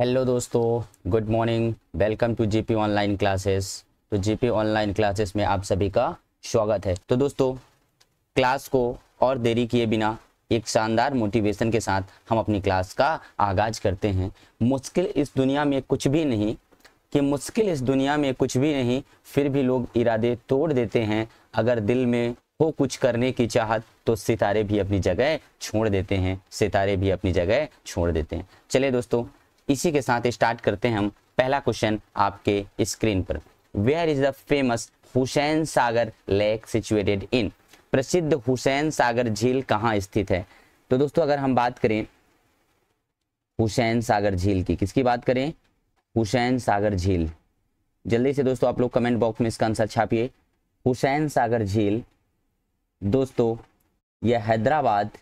Hello दोस्तों good morning welcome to GP online classes तो GP online classes में आप सभी का स्वागत है तो दोस्तों क्लास को और देरी किए बिना एक शानदार मोटिवेशन के साथ हम अपनी क्लास का आगाज करते हैं मुश्किल इस दुनिया में कुछ भी नहीं कि मुश्किल इस दुनिया में कुछ भी नहीं फिर भी लोग इरादे तोड़ देते हैं अगर दिल में हो कुछ करने की चाहत तो सितारे भी अपनी जगह छोड़ देते हैं सितारे भी अपनी जगह छोड़ देते हैं चलिए दोस्तों इसी के साथ स्टार्ट करते हैं हम पहला क्वेश्चन आपके स्क्रीन पर where is the famous Hussain Sagar lake situated in प्रसिद्ध हुसैन सागर झील कहाँ स्थित है तो दोस्तों अगर हम बात करें हुसैन सागर झील की किसकी बात करें हुसैन सागर झील जल्दी से दोस्तों आप लोग कमेंट बॉक्स में इसका आंसर छापिए हुसैन सागर झील दोस्तों यह हैदराबाद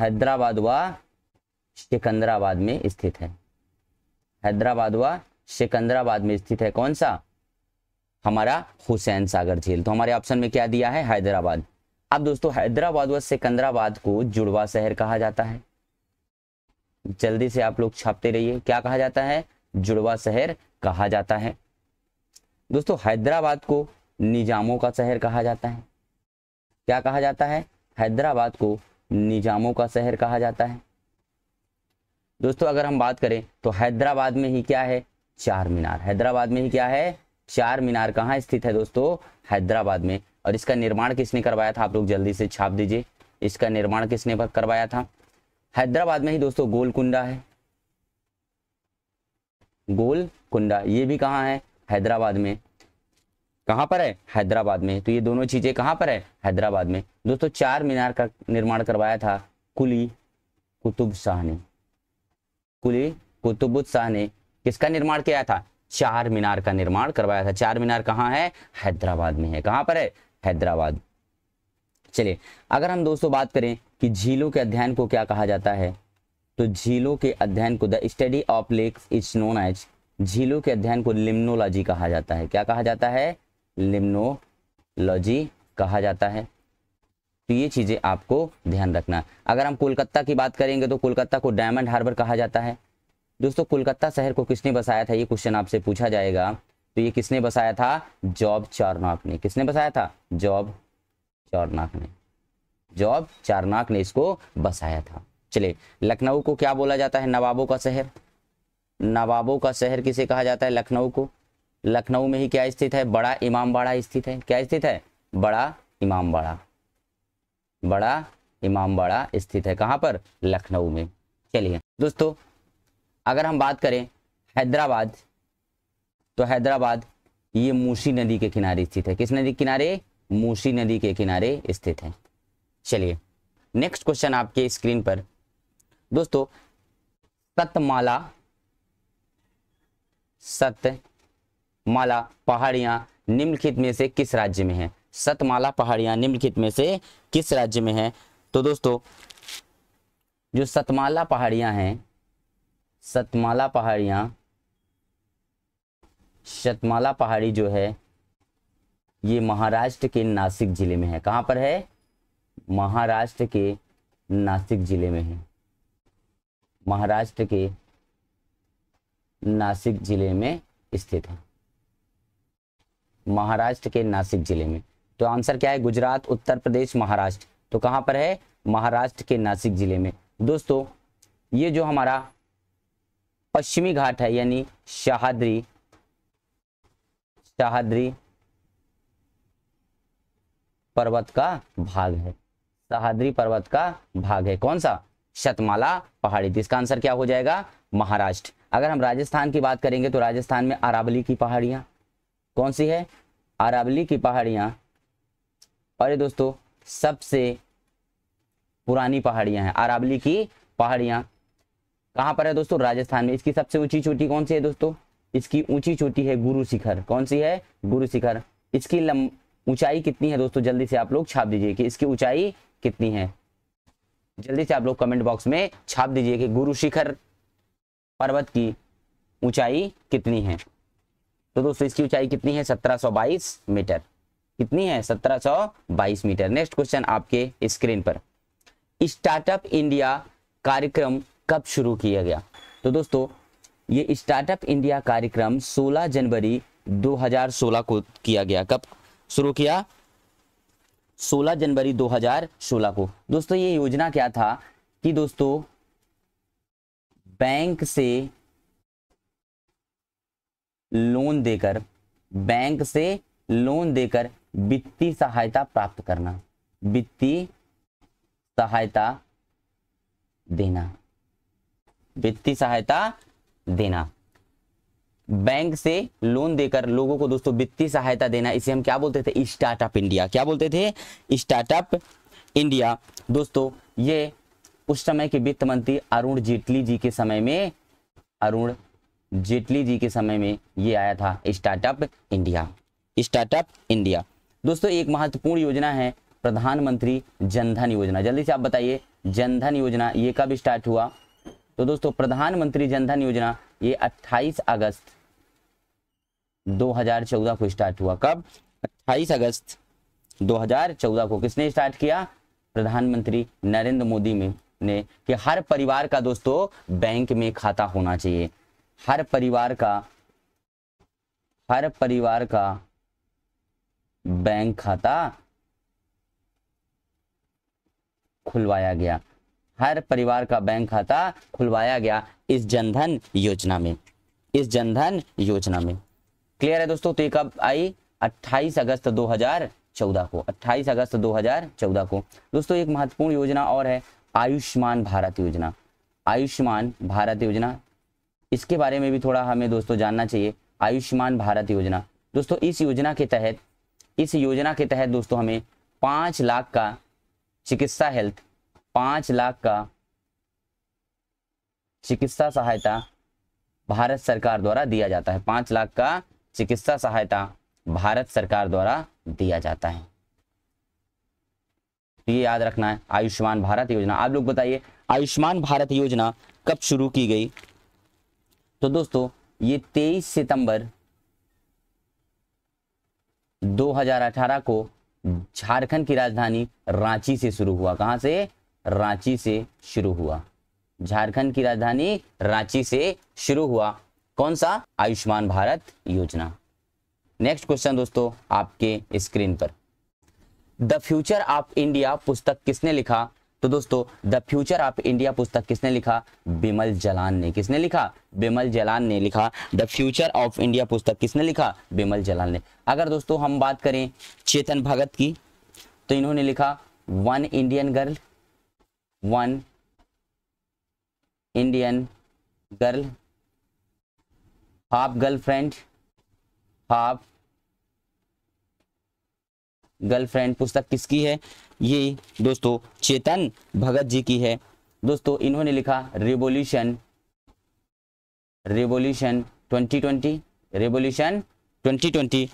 हैदराबाद व सिकंदराबाद में स्थित है हैदराबाद व सिकंदराबाद में स्थित है कौन सा हमारा हुसैन सागर झील तो हमारे ऑप्शन में क्या दिया है हैदराबाद अब दोस्तों हैदराबाद व सिकंदराबाद को जुड़वा शहर कहा जाता है जल्दी से आप लोग छापते रहिए क्या कहा जाता है जुड़वा शहर कहा जाता है दोस्तों हैदराबाद को निजामों का शहर कहा जाता है क्या कहा जाता है हैदराबाद को निजामों का शहर कहा जाता है दोस्तों अगर हम बात करें तो हैदराबाद में ही क्या है चार मीनार हैदराबाद में ही क्या है चार मीनार कहाँ स्थित है दोस्तों हैदराबाद में और इसका निर्माण किसने करवाया था आप लोग जल्दी से छाप दीजिए इसका निर्माण किसने करवाया था हैदराबाद में ही दोस्तों गोलकुंडा है गोलकुंडा ये भी कहाँ है हैदराबाद में कहाँ पर है हैदराबाद में तो ये दोनों चीजें कहाँ पर है हैदराबाद में दोस्तों चार मीनार का निर्माण करवाया था कुली कुतुब शाह ने कुली कुतुबुद शाह ने किसका निर्माण किया था चार मीनार का निर्माण करवाया था चार मीनार कहाँ है हैदराबाद में है कहां पर है हैदराबाद चलिए अगर हम दोस्तों बात करें कि झीलों के अध्ययन को क्या कहा जाता है तो झीलों के अध्ययन को the study of lake is known as झीलों के अध्ययन को लिम्नोलॉजी कहा जाता है क्या कहा जाता है लिम्नोलॉजी कहा जाता है तो ये चीज़ें आपको ध्यान रखना अगर हम कोलकाता की बात करेंगे तो कोलकाता को डायमंड हार्बर कहा जाता है दोस्तों कोलकाता शहर को किसने बसाया था ये क्वेश्चन आपसे पूछा जाएगा तो ये किसने बसाया था जॉब चारनाक ने किसने बसाया था जॉब चारनाक ने जॉब चारनाक ने इसको बसाया था चले लखनऊ को क्या बोला जाता है नवाबों का शहर नवाबों का शहर किसे कहा जाता है लखनऊ को लखनऊ में ही क्या स्थित है बड़ा इमामबाड़ा स्थित है क्या स्थित है बड़ा इमामबाड़ा बड़ा इमाम बाड़ा स्थित है कहाँ पर लखनऊ में चलिए दोस्तों अगर हम बात करें हैदराबाद तो हैदराबाद ये मूसी नदी के किनारे स्थित है किस नदी के किनारे मूसी नदी के किनारे स्थित है चलिए नेक्स्ट क्वेश्चन आपके स्क्रीन पर दोस्तों सतमाला सत माला पहाड़ियां निम्नलिखित में से किस राज्य में है सतमाला पहाड़ियां निम्नलिखित में से किस राज्य में है तो दोस्तों जो सतमाला पहाड़ियां हैं सतमाला पहाड़ियां सतमाला पहाड़ी जो है ये महाराष्ट्र के नासिक जिले में है कहां पर है महाराष्ट्र के नासिक जिले में है महाराष्ट्र के नासिक जिले में स्थित है महाराष्ट्र के नासिक जिले में तो आंसर क्या है गुजरात उत्तर प्रदेश महाराष्ट्र तो कहां पर है महाराष्ट्र के नासिक जिले में दोस्तों ये जो हमारा पश्चिमी घाट है यानी शाहद्री शाहद्री पर्वत का भाग है शाहद्री पर्वत का भाग है कौन सा शतमाला पहाड़ी तो इसका आंसर क्या हो जाएगा महाराष्ट्र अगर हम राजस्थान की बात करेंगे तो राजस्थान में अरावली की पहाड़ियां कौन सी है अरावली की पहाड़ियां और ये दोस्तों सबसे पुरानी पहाड़ियां हैं अरावली की पहाड़ियां कहाँ पर है दोस्तों राजस्थान में इसकी सबसे ऊंची चोटी कौन सी है दोस्तों इसकी ऊंची चोटी है गुरु शिखर कौन सी है गुरु शिखर इसकी ऊंचाई कितनी है दोस्तों जल्दी से आप लोग छाप दीजिए कि इसकी ऊंचाई कितनी है जल्दी से आप लोग कमेंट बॉक्स में छाप दीजिए कि गुरु शिखर पर्वत की ऊंचाई कितनी है तो दोस्तों इसकी ऊंचाई कितनी है सत्रह मीटर कितनी है सत्रह सौ बाईस मीटर नेक्स्ट क्वेश्चन आपके स्क्रीन पर स्टार्टअप इंडिया कार्यक्रम कब शुरू किया गया तो दोस्तों ये स्टार्टअप इंडिया कार्यक्रम 16 जनवरी 2016 को किया गया कब शुरू किया 16 जनवरी 2016 को दोस्तों ये योजना क्या था कि दोस्तों बैंक से लोन देकर बैंक से लोन देकर वित्तीय सहायता प्राप्त करना वित्तीय सहायता देना वित्तीय सहायता देना बैंक से लोन देकर लोगों को दोस्तों वित्तीय सहायता देना इसे हम क्या बोलते थे स्टार्टअप इंडिया क्या बोलते थे स्टार्टअप इंडिया दोस्तों ये उस समय के वित्त मंत्री अरुण जेटली जी के समय में अरुण जेटली जी के समय में ये आया था स्टार्टअप इंडिया स्टार्टअप इंडिया दोस्तों एक महत्वपूर्ण योजना है प्रधानमंत्री जनधन योजना जल्दी से आप बताइए जनधन योजना ये कब स्टार्ट हुआ तो दोस्तों प्रधानमंत्री जनधन योजना ये 28 अगस्त 2014 को स्टार्ट हुआ कब 28 अगस्त 2014 को किसने स्टार्ट किया प्रधानमंत्री नरेंद्र मोदी में ने कि हर परिवार का दोस्तों बैंक में खाता होना चाहिए हर परिवार का हर परिवार का बैंक खाता खुलवाया गया हर परिवार का बैंक खाता खुलवाया गया इस जनधन योजना में इस जनधन योजना में क्लियर है दोस्तों तो ये कब आई 28 अगस्त 2014 को 28 अगस्त 2014 को दोस्तों एक महत्वपूर्ण योजना और है आयुष्मान भारत योजना आयुष्मान भारत योजना इसके बारे में भी थोड़ा हमें दोस्तों जानना चाहिए आयुष्मान भारत योजना दोस्तों इस योजना के तहत इस योजना के तहत दोस्तों हमें पांच लाख का चिकित्सा हेल्थ पांच लाख का चिकित्सा सहायता भारत सरकार द्वारा दिया जाता है पांच लाख का चिकित्सा सहायता भारत सरकार द्वारा दिया जाता है तो ये याद रखना है आयुष्मान भारत योजना आप लोग बताइए आयुष्मान भारत योजना कब शुरू की गई तो दोस्तों ये 23 सितंबर 2018 को झारखंड की राजधानी रांची से शुरू हुआ कहां से रांची से शुरू हुआ झारखंड की राजधानी रांची से शुरू हुआ कौन सा आयुष्मान भारत योजना नेक्स्ट क्वेश्चन दोस्तों आपके स्क्रीन पर द फ्यूचर ऑफ इंडिया पुस्तक किसने लिखा तो दोस्तों द फ्यूचर ऑफ इंडिया पुस्तक किसने लिखा बिमल जलान ने किसने लिखा बिमल जलान ने लिखा द फ्यूचर ऑफ इंडिया पुस्तक किसने लिखा बिमल जलान ने अगर दोस्तों हम बात करें चेतन भगत की तो इन्होंने लिखा one Indian girl one Indian girl half girlfriend half girlfriend पुस्तक किसकी है ये दोस्तों चेतन भगत जी की है दोस्तों इन्होंने लिखा रेवोल्यूशन रेवोल्यूशन 2020 रेवोल्यूशन 2020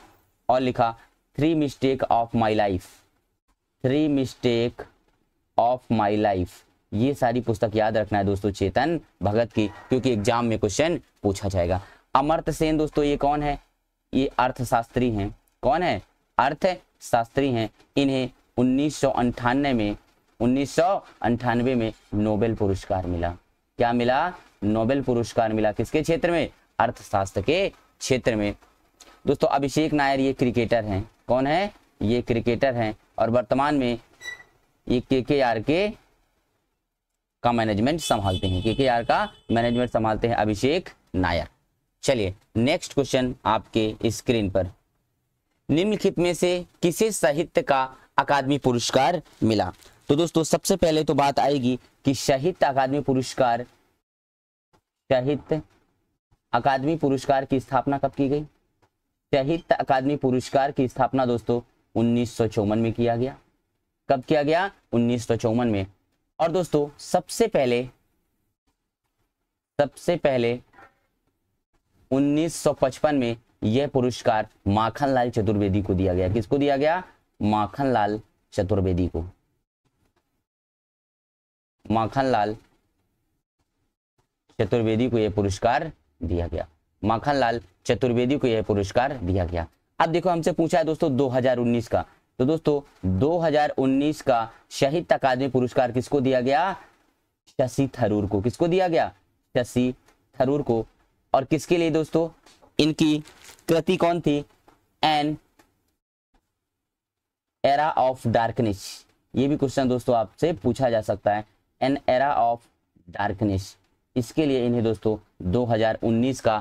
और लिखा three mistake of my life three mistake of my life ये सारी पुस्तक याद रखना है दोस्तों चेतन भगत की क्योंकि एग्जाम में क्वेश्चन पूछा जाएगा अमर्त सेन दोस्तों ये कौन है ये अर्थशास्त्री हैं कौन है अर्थशास्त्री हैं इन्हें उन्नीस में उन्नीस में नोबेल पुरस्कार मिला क्या मिला नोबेल पुरस्कार मिला किसके क्षेत्र में अर्थशास्त्र के क्षेत्र में दोस्तों अभिषेक नायर ये क्रिकेटर हैं कौन है ये क्रिकेटर हैं और वर्तमान में ये के के आर के का मैनेजमेंट संभालते हैं के के आर का मैनेजमेंट संभालते हैं अभिषेक नायर चलिए नेक्स्ट क्वेश्चन आपके स्क्रीन पर निम्नलिखित में से किसे साहित्य का अकादमी पुरस्कार मिला तो दोस्तों सबसे पहले तो बात आएगी कि साहित्य अकादमी पुरस्कार साहित्य अकादमी पुरस्कार की स्थापना कब की गई साहित्य अकादमी पुरस्कार की स्थापना दोस्तों उन्नीस में किया गया कब किया गया उन्नीस में और दोस्तों सबसे पहले सबसे पहले 1955 में यह पुरस्कार माखनलाल चतुर्वेदी को दिया गया किसको दिया गया माखनलाल चतुर्वेदी को माखनलाल चतुर्वेदी को यह पुरस्कार दिया गया माखनलाल चतुर्वेदी को यह पुरस्कार दिया गया अब देखो हमसे पूछा है दोस्तों 2019 का तो दोस्तों 2019 का शहीद अकादमी पुरस्कार किसको दिया गया शशि थरूर को किसको दिया गया शशि थरूर को और किसके लिए दोस्तों इनकी कृति कौन थी एन एरा ऑफ डार्कनेस ये भी क्वेश्चन दोस्तों आपसे पूछा जा सकता है एन एरा ऑफ डार्कनेस इसके लिए इन्हें दोस्तों 2019 का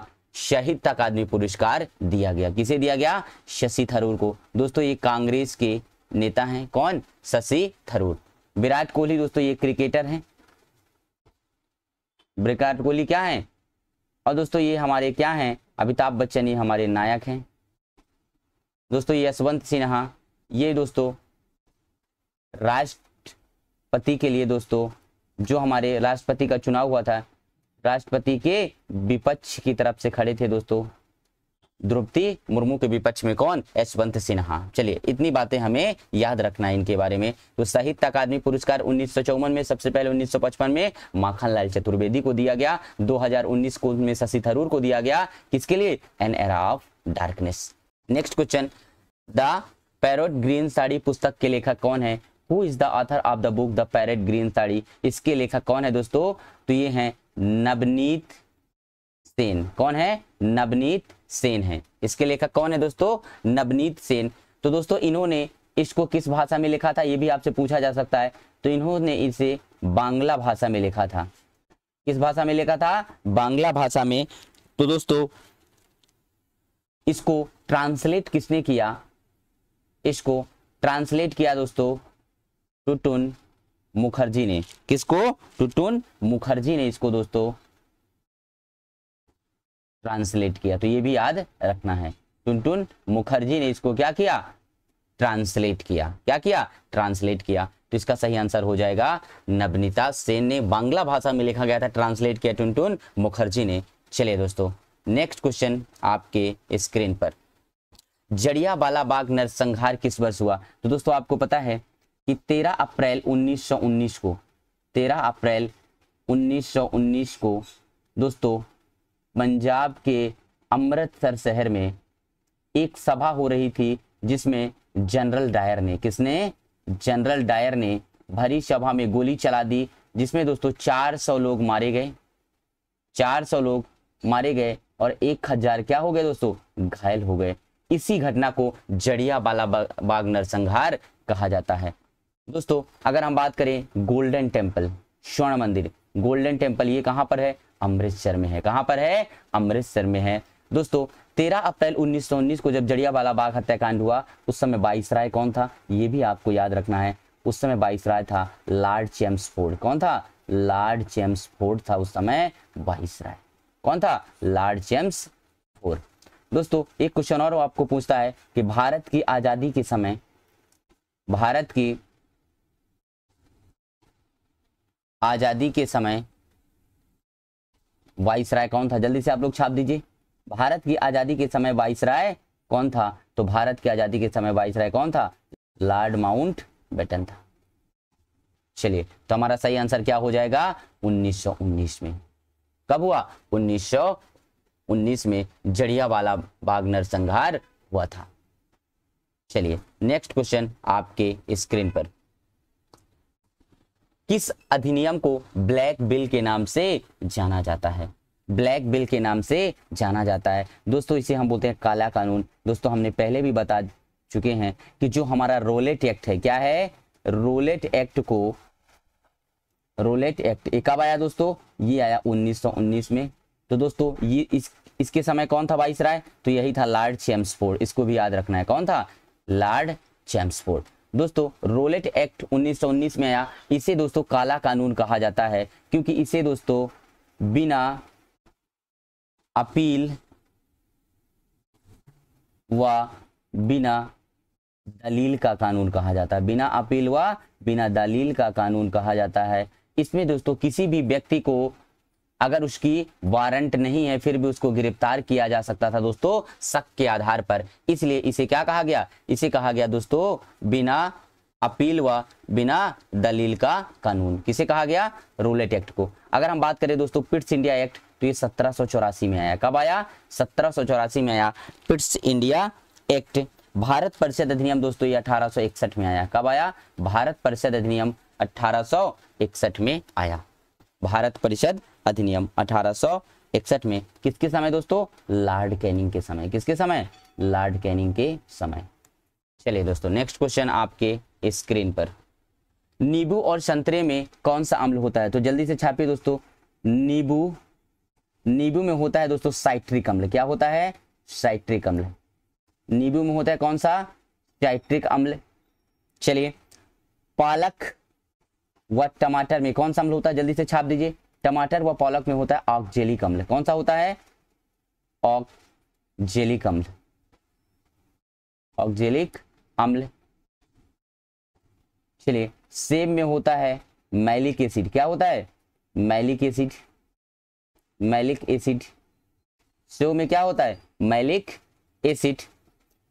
शहीद अकादमी पुरस्कार दिया गया किसे दिया गया शशि थरूर को दोस्तों ये कांग्रेस के नेता हैं कौन शशि थरूर विराट कोहली दोस्तों ये क्रिकेटर हैं विराट कोहली क्या है और दोस्तों ये हमारे क्या हैं अमिताभ बच्चन ही हमारे नायक हैं दोस्तों यशवंत सिन्हा ये दोस्तों राष्ट्रपति के लिए दोस्तों जो हमारे राष्ट्रपति का चुनाव हुआ था राष्ट्रपति के विपक्ष की तरफ से खड़े थे दोस्तों द्रौपदी मुर्मू के विपक्ष में कौन यशवंत सिन्हा चलिए इतनी बातें हमें याद रखना है इनके बारे में तो साहित्य अकादमी पुरस्कार उन्नीस में सबसे पहले 1955 में माखनलाल चतुर्वेदी को दिया गया 2019 को में शशि थरूर को दिया गया किसके लिए an era of darkness next question the parrot green sari पुस्तक के लेखक कौन है who is the author of the book the parrot green sari इसके लेखक कौन है दोस्तों तो ये है नवनीत सेन कौन है नवनीत सेन है इसके लेखक कौन है दोस्तों नवनीत सेन तो दोस्तों इन्होंने इसको किस भाषा में लिखा था ये भी आपसे पूछा जा सकता है तो इन्होंने इसे बांग्ला भाषा में लिखा था किस भाषा में लिखा था बांग्ला भाषा में तो दोस्तों इसको ट्रांसलेट किसने किया इसको ट्रांसलेट किया दोस्तों टुटुन मुखर्जी ने किसको टुटुन मुखर्जी ने इसको दोस्तों ट्रांसलेट किया तो ये भी याद रखना है टुनटुन मुखर्जी ने इसको क्या किया ट्रांसलेट किया क्या किया ट्रांसलेट किया तो इसका सही आंसर हो जाएगा नवनीता सेन ने बांग्ला भाषा में लिखा गया था ट्रांसलेट किया टुनटुन मुखर्जी ने चले दोस्तों नेक्स्ट क्वेश्चन आपके स्क्रीन पर जड़िया वाला बाग नरसंहार किस वर्ष हुआ तो दोस्तों आपको पता है कि 13 अप्रैल 1919 को 13 अप्रैल 1919 को दोस्तों पंजाब के अमृतसर शहर में एक सभा हो रही थी जिसमें जनरल डायर ने किसने जनरल डायर ने भरी सभा में गोली चला दी जिसमें दोस्तों 400 लोग मारे गए 400 लोग मारे गए और एक हजार क्या हो गए दोस्तों घायल हो गए इसी घटना को जड़िया बाला बाग नरसंहार कहा जाता है दोस्तों अगर हम बात करें गोल्डन टेम्पल स्वर्ण मंदिर गोल्डन टेम्पल ये कहां पर है अमृतसर में है कहां पर है अमृतसर में है दोस्तों तेरह अप्रैल 1919 को जब जड़ियावाला बाग हत्याकांड हुआ उस समय बाईसराय कौन था ये भी आपको याद रखना है उस समय राय था लॉर्ड चेम्सफोर्ड कौन था लॉर्ड चेम्सफोर्ड था उस समय राय कौन था लॉर्ड चेम्स दोस्तों एक क्वेश्चन और आपको पूछता है कि भारत की आजादी के समय भारत की आजादी के समय राय कौन था जल्दी से आप लोग छाप दीजिए भारत की आजादी के समय राय कौन था तो भारत की आजादी के समय राय कौन था लॉर्ड माउंट बेटन था चलिए तो हमारा सही आंसर क्या हो जाएगा 1919 में कब हुआ 1919 में जड़िया वाला बागनर संघार हुआ था चलिए नेक्स्ट क्वेश्चन आपके स्क्रीन पर किस अधिनियम को ब्लैक बिल के नाम से जाना जाता है ब्लैक बिल के नाम से जाना जाता है दोस्तों इसे हम बोलते हैं काला कानून दोस्तों हमने पहले भी बता चुके हैं कि जो हमारा रोलेट एक्ट है क्या है रोलेट एक्ट को रोलेट एक्ट एक कब आया दोस्तों ये आया 1919 में तो दोस्तों ये इस इसके समय कौन था वाइस राय तो यही था लॉर्ड चैम्सफोर्ड इसको भी याद रखना है कौन था लॉर्ड चैम्सफोर्ड दोस्तों रोलेट एक्ट 1919 में आया इसे दोस्तों काला कानून कहा जाता है क्योंकि इसे दोस्तों बिना अपील व बिना दलील का कानून कहा जाता है बिना अपील व बिना दलील का कानून कहा जाता है इसमें दोस्तों किसी भी व्यक्ति को अगर उसकी वारंट नहीं है फिर भी उसको गिरफ्तार किया जा सकता था दोस्तों शक के आधार पर इसलिए इसे क्या कहा गया इसे कहा गया दोस्तों बिना अपील व बिना दलील का कानून किसे कहा गया रोलेट एक्ट को अगर हम बात करें दोस्तों पिट्स इंडिया एक्ट तो ये सत्रह में आया कब आया सत्रह में आया पिट्स इंडिया एक्ट भारत परिषद अधिनियम दोस्तों ये 1861 में आया कब आया भारत परिषद अधिनियम 1861 में आया भारत परिषद अधिनियम अठारह इकसठ में किसके समय दोस्तों लॉर्ड कैनिंग के समय किसके समय लॉर्ड कैनिंग के समय चलिए दोस्तों नेक्स्ट क्वेश्चन आपके स्क्रीन पर नींबू और संतरे में कौन सा अम्ल होता है तो जल्दी से छापिए दोस्तों नींबू नींबू में होता है दोस्तों साइट्रिक अम्ल क्या होता है साइट्रिक अम्ल नींबू में होता है कौन सा साइट्रिक अम्ल चलिए पालक व टमाटर में कौन सा अम्ल होता है जल्दी से छाप दीजिए टमाटर व पालक में होता है ऑक्जेलिक अम्ल कौन सा होता है ऑक्जेलिक अम्ल ऑक्जेलिक अम्ल चलिए सेब में होता है मैलिक एसिड क्या होता है मैलिक एसिड मैलिक एसिड सेव में क्या होता है मैलिक एसिड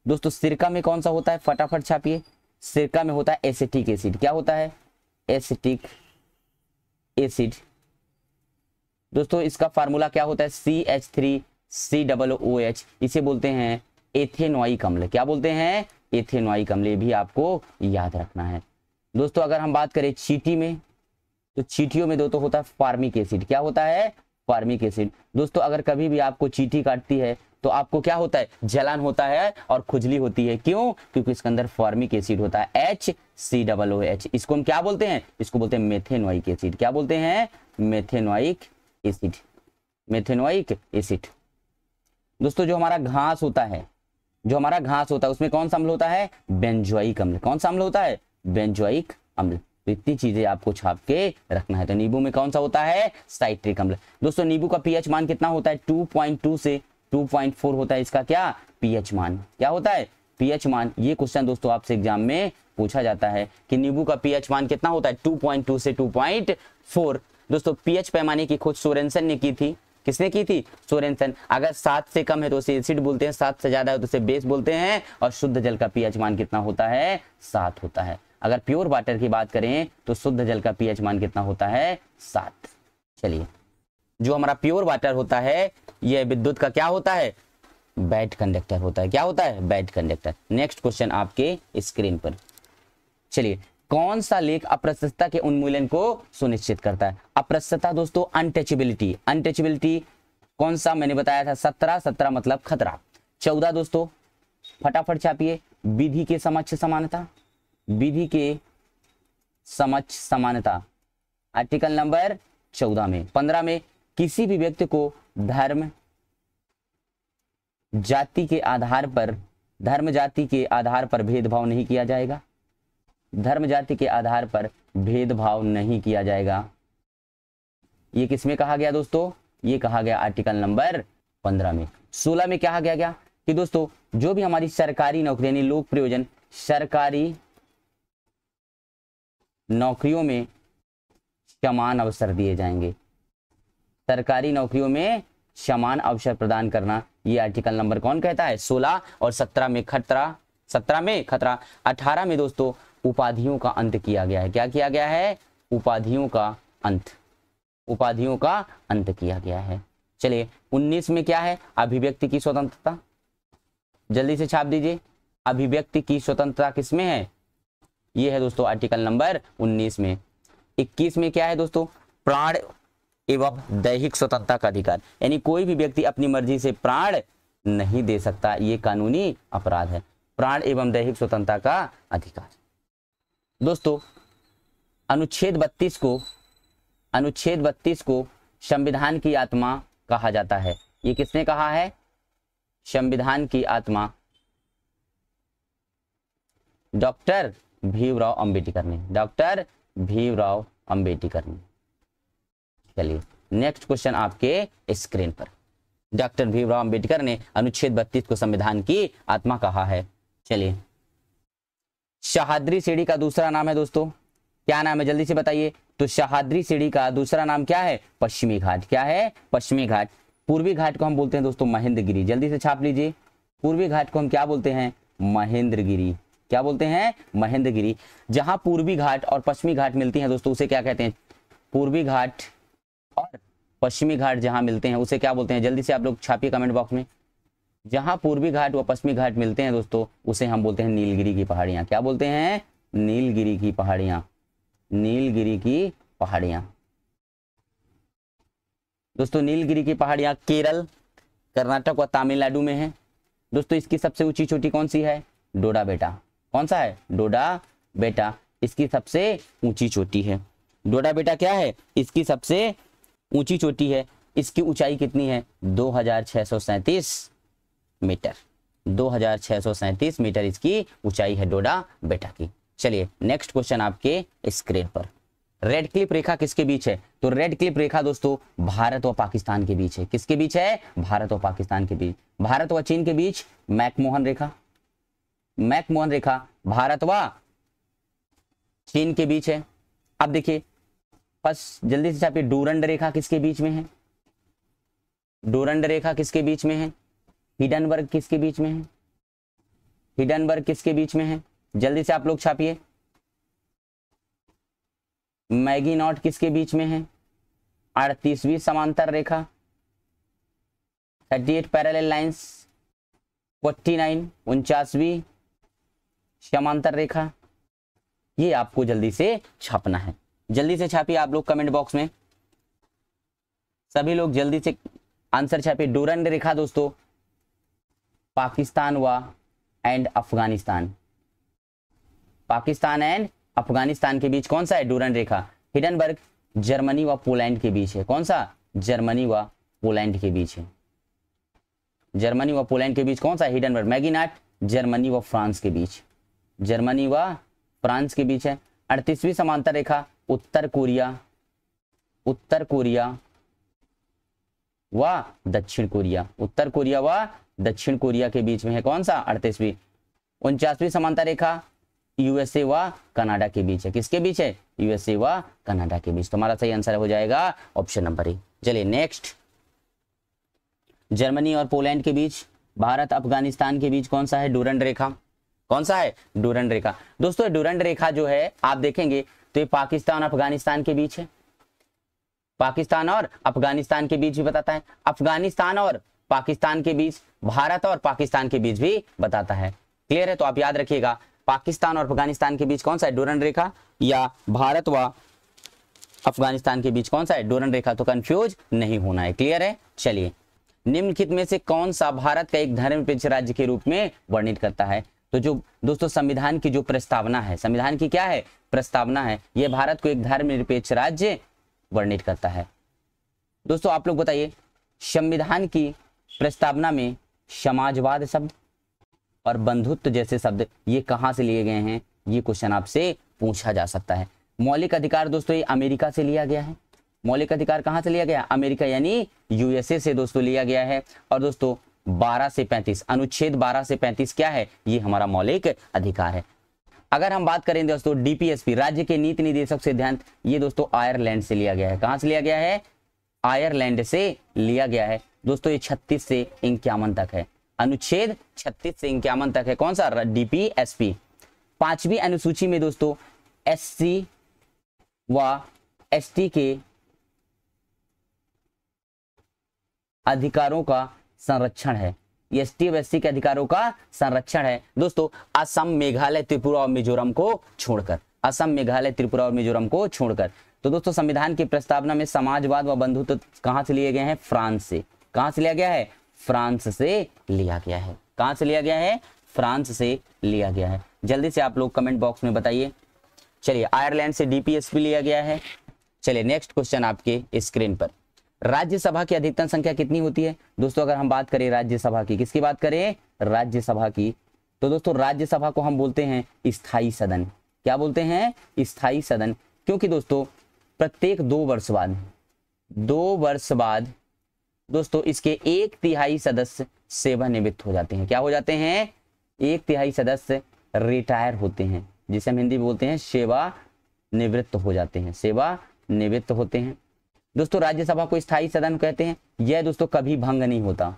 दोस्तों सिरका में कौन सा होता है फटाफट छापिए सिरका में होता है एसिटिक एसिड क्या होता है एसिटिक एसिड दोस्तों इसका फार्मूला क्या होता है C H three C double O H इसे बोलते हैं एथेनोई कमल क्या बोलते हैं एथेनॉई कम्ल भी आपको याद रखना है दोस्तों अगर हम बात करें चीटी में तो चीटियों में दो तो होता है फार्मिक एसिड क्या होता है फार्मिक एसिड दोस्तों अगर कभी भी आपको चीटी काटती है तो आपको क्या होता है जलन होता है और खुजली होती है क्यों क्योंकि इसके अंदर फॉर्मिक एसिड होता है H C double O H इसको हम क्या बोलते हैं इसको बोलते हैं मेथेनोइक एसिड क्या बोलते हैं मेथेनोइक एसिड मेथेनोइक एसिड दोस्तों जो हमारा घास होता है जो हमारा घास होता है उसमें कौन सा अम्ल होता है बेंजोइक अम्ल कौन सा अम्ल होता है बेंजोइक अम्ल तो इतनी चीजें आपको छाप के रखना है तो नींबू में कौन सा होता है साइट्रिक अम्ल दोस्तों नींबू का पीएच मान कितना होता है 2.2 से 2.4 होता है इसका क्या पीएच मान क्या होता है पीएच मान ये क्वेश्चन दोस्तों आपसे एग्जाम में पूछा जाता है कि नींबू का पीएच मान कितना होता है 2.2 से 2.4 दोस्तों पीएच पैमाने की खोज सोरेंसन ने की थी किसने की थी सोरेंसन अगर सात से कम है तो उसे एसिड बोलते हैं सात से ज्यादा है तो उसे बेस बोलते हैं और शुद्ध जल का पीएच मान कितना होता है सात होता है अगर प्योर वाटर की बात करें तो शुद्ध जल का पीएच मान कितना होता है सात चलिए जो हमारा प्योर वाटर होता है यह विद्युत का क्या होता है बैड कंडक्टर होता है क्या होता है बैड कंडक्टर नेक्स्ट क्वेश्चन आपके स्क्रीन पर चलिए कौन सा लेख अप्रशस्तता के उन्मूलन को सुनिश्चित करता है अप्रशस्तता दोस्तों अनटचेबिलिटी अनटचेबिलिटी कौन सा मैंने बताया था सत्रह सत्रह मतलब खतरा चौदह दोस्तों फटाफट छापिए विधि के समक्ष समानता विधि के समक्ष समानता आर्टिकल नंबर चौदह में पंद्रह में किसी भी व्यक्ति को धर्म जाति के आधार पर धर्म जाति के आधार पर भेदभाव नहीं किया जाएगा धर्म जाति के आधार पर भेदभाव नहीं किया जाएगा ये किसमें कहा गया दोस्तों ये कहा गया आर्टिकल नंबर पंद्रह में सोलह में क्या गया गया कि दोस्तों जो भी हमारी सरकारी नौकरी यानी लोक प्रयोजन सरकारी नौकरियों में समान अवसर दिए जाएंगे सरकारी नौकरियों में समान अवसर प्रदान करना ये आर्टिकल नंबर कौन कहता है सोलह और सत्रह में खतरा सत्रह में खतरा अठारह में दोस्तों उपाधियों का अंत किया गया है क्या किया गया है उपाधियों का अंत उपाधियों का अंत किया गया है चलिए 19 में क्या है अभिव्यक्ति की स्वतंत्रता जल्दी से छाप दीजिए अभिव्यक्ति की स्वतंत्रता किसमें है ये है दोस्तों आर्टिकल नंबर 19 में 21 में क्या है दोस्तों प्राण एवं दैहिक स्वतंत्रता का अधिकार यानी कोई भी व्यक्ति अपनी मर्जी से प्राण नहीं दे सकता ये कानूनी अपराध है प्राण एवं दैहिक स्वतंत्रता का अधिकार दोस्तों अनुच्छेद बत्तीस को अनुच्छेद बत्तीस को संविधान की आत्मा कहा जाता है ये किसने कहा है संविधान की आत्मा डॉक्टर भीमराव अंबेडकर ने डॉक्टर भीमराव अंबेडकर ने चलिए नेक्स्ट क्वेश्चन आपके स्क्रीन पर डॉक्टर भीमराव अंबेडकर ने अनुच्छेद बत्तीस को संविधान की आत्मा कहा है चलिए शहाद्री सीढ़ी का दूसरा नाम है दोस्तों क्या नाम है जल्दी से बताइए तो शहाद्री सीढ़ी का दूसरा नाम क्या है पश्चिमी घाट क्या है पश्चिमी घाट पूर्वी घाट को हम बोलते हैं दोस्तों महेंद्रगिरी जल्दी से छाप लीजिए पूर्वी घाट को हम क्या बोलते हैं महेंद्रगिरी क्या बोलते हैं महेंद्रगिरी जहां पूर्वी घाट और पश्चिमी घाट मिलती हैं दोस्तों उसे क्या कहते हैं पूर्वी घाट और पश्चिमी घाट जहां मिलते हैं उसे क्या बोलते हैं जल्दी से आप लोग छापिए कमेंट बॉक्स में जहां पूर्वी घाट व पश्चिमी घाट मिलते हैं दोस्तों उसे हम बोलते हैं नीलगिरी की पहाड़ियां क्या बोलते हैं नीलगिरी की पहाड़ियां नीलगिरी की पहाड़ियां दोस्तों नीलगिरी की पहाड़ियां केरल कर्नाटक व तमिलनाडु में है दोस्तों इसकी सबसे ऊंची चोटी कौन सी है डोडा बेटा कौन सा है डोडा बेटा इसकी सबसे ऊंची चोटी है डोडा बेटा क्या है इसकी सबसे ऊंची चोटी है इसकी ऊंचाई कितनी है दो हजार छह सौ सैंतीस मीटर दो मीटर इसकी ऊंचाई है डोडा बेटा की चलिए नेक्स्ट क्वेश्चन आपके स्क्रीन पर रेड क्लिप रेखा किसके बीच है तो रेड क्लिप रेखा दोस्तों भारत और पाकिस्तान के बीच है किसके बीच है भारत और पाकिस्तान के बीच भारत व चीन के बीच मैकमोहन रेखा मैकमोहन रेखा भारत व चीन के बीच है अब देखिए बस जल्दी से छापिए डूरंड रेखा किसके बीच में है डूरंड रेखा किसके बीच में है वर्ग किसके बीच में है वर्ग किसके बीच में है जल्दी से आप लोग छापिए मैगी नॉट किसके बीच में है अड़तीसवीं समांतर रेखा thirty eight parallel lines forty nine उनचासवीं समांतर रेखा ये आपको जल्दी से छापना है जल्दी से छापिए आप लोग कमेंट बॉक्स में सभी लोग जल्दी से आंसर छापिए डोरन रेखा दोस्तों पाकिस्तान हुआ एंड अफगानिस्तान पाकिस्तान एंड अफगानिस्तान के बीच कौन सा है डूरन रेखा हिडनबर्ग जर्मनी व पोलैंड के बीच है कौन सा जर्मनी व पोलैंड के बीच है जर्मनी व पोलैंड के बीच कौन सा हिडनबर्ग मैगिनाट जर्मनी व फ्रांस के बीच जर्मनी व फ्रांस के बीच है अड़तीसवीं समांतर रेखा उत्तर कोरिया उत्तर कोरिया व दक्षिण कोरिया उत्तर कोरिया व दक्षिण कोरिया के बीच में है कौन सा अड़तीसवीं उनचासवीं समानता रेखा यूएसए व कनाडा के बीच है किसके बीच है यूएसए व कनाडा के बीच तुम्हारा सही आंसर हो जाएगा ऑप्शन नंबर ए चलिए नेक्स्ट जर्मनी और पोलैंड के बीच भारत अफगानिस्तान के बीच कौन सा है डूरंड रेखा कौन सा है डूरंड रेखा दोस्तों डूरंड रेखा जो है आप देखेंगे तो ये पाकिस्तान अफगानिस्तान के बीच है पाकिस्तान और अफगानिस्तान के बीच भी बताता है अफगानिस्तान और पाकिस्तान के बीच भारत और पाकिस्तान के बीच भी बताता है क्लियर है तो आप याद रखिएगा पाकिस्तान और अफगानिस्तान के बीच कौन सा है डोरन रेखा या भारत व अफगानिस्तान के बीच कौन सा है डोरन रेखा तो कंफ्यूज नहीं होना है क्लियर है चलिए निम्नलिखित में से कौन सा भारत का एक धर्मनिरपेक्ष राज्य के रूप में वर्णित करता है तो जो दोस्तों संविधान की जो प्रस्तावना है संविधान की क्या है प्रस्तावना है यह भारत को एक धर्मनिरपेक्ष राज्य वर्णित करता है दोस्तों आप लोग बताइए संविधान की प्रस्तावना में समाजवाद शब्द और बंधुत्व जैसे शब्द ये कहाँ से लिए गए हैं ये क्वेश्चन आपसे पूछा जा सकता है मौलिक अधिकार दोस्तों ये अमेरिका से लिया गया है मौलिक अधिकार कहाँ से लिया गया अमेरिका यानी यूएसए से दोस्तों लिया गया है और दोस्तों 12 से 35 अनुच्छेद 12 से 35 क्या है ये हमारा मौलिक अधिकार है अगर हम बात करें दोस्तों डीपीएसपी राज्य के नीति निदेशक सिद्धांत ये दोस्तों आयरलैंड से लिया गया है कहां से लिया गया है आयरलैंड से लिया गया है दोस्तों ये छत्तीस से इक्यावन तक है अनुच्छेद छत्तीस से इक्यावन तक है कौन सा डीपी पी पांचवी अनुसूची में दोस्तों एससी व एसटी के अधिकारों का संरक्षण है एस टी एस के अधिकारों का संरक्षण है दोस्तों असम मेघालय त्रिपुरा और मिजोरम को छोड़कर असम मेघालय त्रिपुरा और मिजोरम को छोड़कर तो दोस्तों संविधान की प्रस्तावना में समाजवाद व बंधुत्व कहां से लिए गए हैं फ्रांस से कहां से लिया गया है फ्रांस से लिया गया है कहां से लिया गया है फ्रांस से लिया गया है जल्दी से आप लोग कमेंट बॉक्स में बताइए चलिए आयरलैंड से डीपीएसपी लिया गया है चलिए नेक्स्ट क्वेश्चन आपके स्क्रीन पर राज्यसभा की अधिकतम संख्या कितनी होती है दोस्तों अगर हम बात करें राज्यसभा की किसकी बात करें राज्यसभा की तो दोस्तों राज्यसभा को हम बोलते हैं स्थायी सदन क्या बोलते हैं स्थायी सदन क्योंकि दोस्तों प्रत्येक दो वर्ष बाद दो वर्ष बाद दोस्तों इसके एक तिहाई सदस्य सेवानिवृत्त हो जाते हैं क्या हो जाते हैं एक तिहाई सदस्य रिटायर होते हैं जिसे हम हिंदी बोलते हैं सेवा निवृत्त हो जाते हैं सेवा निवृत्त होते हैं दोस्तों राज्यसभा को स्थायी सदन कहते हैं यह दोस्तों कभी भंग नहीं होता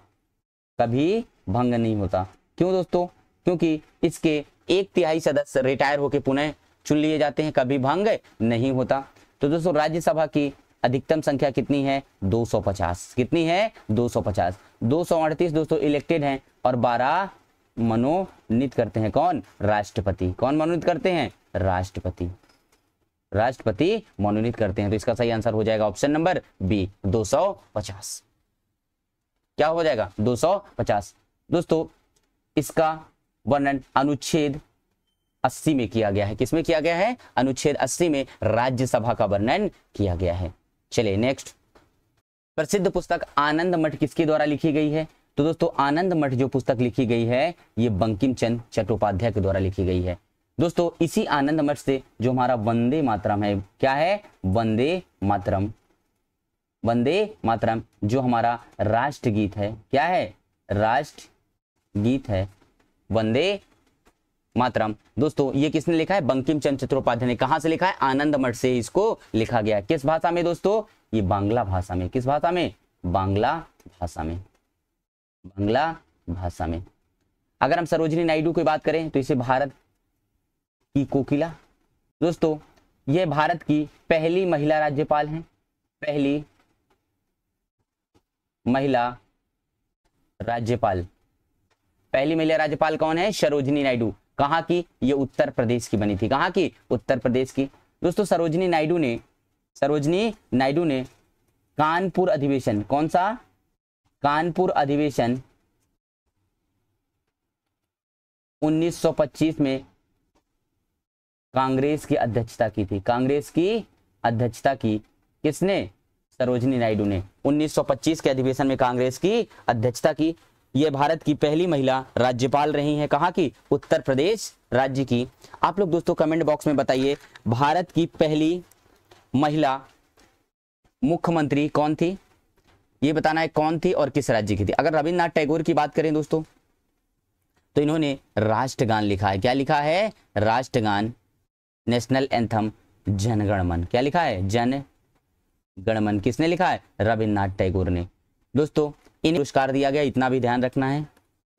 कभी भंग नहीं होता क्यों दोस्तों क्योंकि इसके एक तिहाई सदस्य रिटायर होकर पुनः चुन लिए जाते हैं कभी भंग नहीं होता तो दोस्तों राज्यसभा की अधिकतम संख्या कितनी है 250 कितनी है 250 दो सौ अड़तीस दोस्तों इलेक्टेड हैं और 12 मनोनीत करते हैं कौन राष्ट्रपति कौन मनोनीत करते हैं राष्ट्रपति राष्ट्रपति मनोनीत करते हैं तो इसका सही आंसर हो जाएगा ऑप्शन नंबर बी 250 क्या हो जाएगा 250 दोस्तों इसका वर्णन अनुच्छेद 80 में किया गया है किसमें किया गया है अनुच्छेद 80 में राज्यसभा का वर्णन किया गया है चलिए नेक्स्ट प्रसिद्ध पुस्तक आनंद मठ किसके द्वारा लिखी गई है तो दोस्तों आनंद मठ जो पुस्तक लिखी गई है ये बंकिम चंद चट्टोपाध्याय के द्वारा लिखी गई है दोस्तों इसी आनंद मठ से जो हमारा वंदे मातरम है क्या है वंदे मातरम वंदे मातरम जो हमारा राष्ट्रगीत है क्या है राष्ट्र गीत है वंदे मातरम दोस्तों ये किसने लिखा है बंकिम चंद चट्टोपाध्याय ने कहा से लिखा है आनंद मठ से इसको लिखा गया किस भाषा में दोस्तों ये बांग्ला भाषा में किस भाषा में बांग्ला भाषा में बांग्ला भाषा में अगर हम सरोजनी नायडू की बात करें तो इसे भारत की कोकिला दोस्तों यह भारत की पहली महिला राज्यपाल हैं पहली महिला राज्यपाल पहली महिला राज्यपाल कौन है सरोजनी नायडू कहा की ये उत्तर प्रदेश की बनी थी कहा की उत्तर प्रदेश की दोस्तों सरोजनी नायडू ने सरोजनी नायडू ने कानपुर अधिवेशन कौन सा कानपुर अधिवेशन 1925 में कांग्रेस की अध्यक्षता की थी कांग्रेस की अध्यक्षता की किसने सरोजनी नायडू ने 1925 के अधिवेशन में कांग्रेस की अध्यक्षता की ये भारत की पहली महिला राज्यपाल रही हैं कहाँ की उत्तर प्रदेश राज्य की आप लोग दोस्तों कमेंट बॉक्स में बताइए भारत की पहली महिला मुख्यमंत्री कौन थी ये बताना है कौन थी और किस राज्य की थी अगर रविन्द्रनाथ टैगोर की बात करें दोस्तों तो इन्होंने राष्ट्रगान लिखा है क्या लिखा है राष्ट्रगान नेशनल एंथम जनगणमन क्या लिखा है जन गणमन किसने लिखा है रविन्द्रनाथ टैगोर ने दोस्तों इन पुरस्कार दिया गया इतना भी ध्यान रखना है